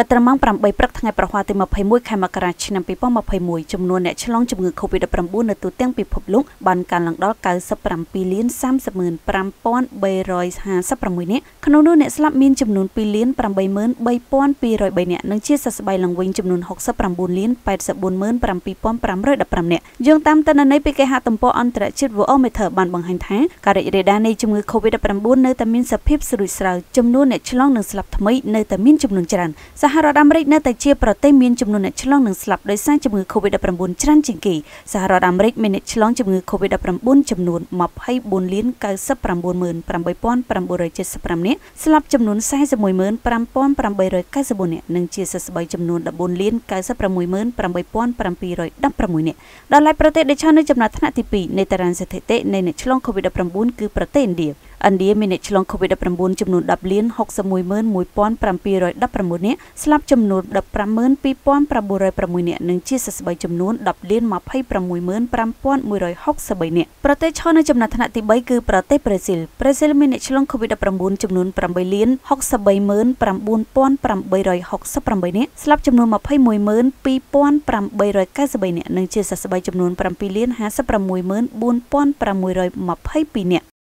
កត្រមង8ព្រឹកថ្ងៃប្រហ័សទី21ខែមករាឆ្នាំ2021ចំនួនអ្នកឆ្លងជំងឺ Covid-19 នៅទូទាំងពិភពលោកបានកើនឡើងដល់97លាន305356នាក់ក្នុងនោះអ្នកស្លាប់មានចំនួន2លាន83203នាក់និងជាសះស្បើយឡើងវិញចំនួន69លាន847515នាក់យោងតាមទិន្នន័យពីគេហទំព័រអន្តរជាតិ Worldometer បានបង្ហាញថាការរីករាលដាលនៃជំងឺ Covid-19 នៅតែមានសភាពស្រួចស្រាវចំនួនអ្នកឆ្លងនិងស្លាប់ថ្មីនៅតែមានចំនួនច្រើនសហរដ្ឋអាមេរិកនៅតែជាប្រទេសមានចំនួនអ្នកឆ្លងនិងស្លាប់ដោយសារជំងឺ Covid-19 ច្រើនជាងគេសហរដ្ឋអាមេរិកមានអ្នកឆ្លងជំងឺ Covid-19 ចំនួន24លាន998,975នាក់ស្លាប់ចំនួន415894នាក់និងជាសះស្បើយចំនួន14លាន968716នាក់ដល់ឡែកប្រទេសដែលឈរនៅចំណាត់ថ្នាក់ទី2នៃតារាងស្ថិតិនៃអ្នកឆ្លង Covid-19 គឺប្រទេសឥណ្ឌាឥណ្ឌាមានអ្នកឆ្លង COVID-19 ចំនួន10លាន611716នាក់ស្លាប់ចំនួន152,906នាក់និងជាសះស្បើយចំនួន10លាន265163នាក់ប្រទេសឆននៅចំណាត់ថ្នាក់ទី3គឺប្រទេសប្រេស៊ីលប្រេស៊ីលមានអ្នកឆ្លង COVID-19 ចំនួន8លាន639,868នាក់ស្លាប់ចំនួន21,2893នាក់និងជាសះស្បើយចំនួន7លាន56,4622នាក់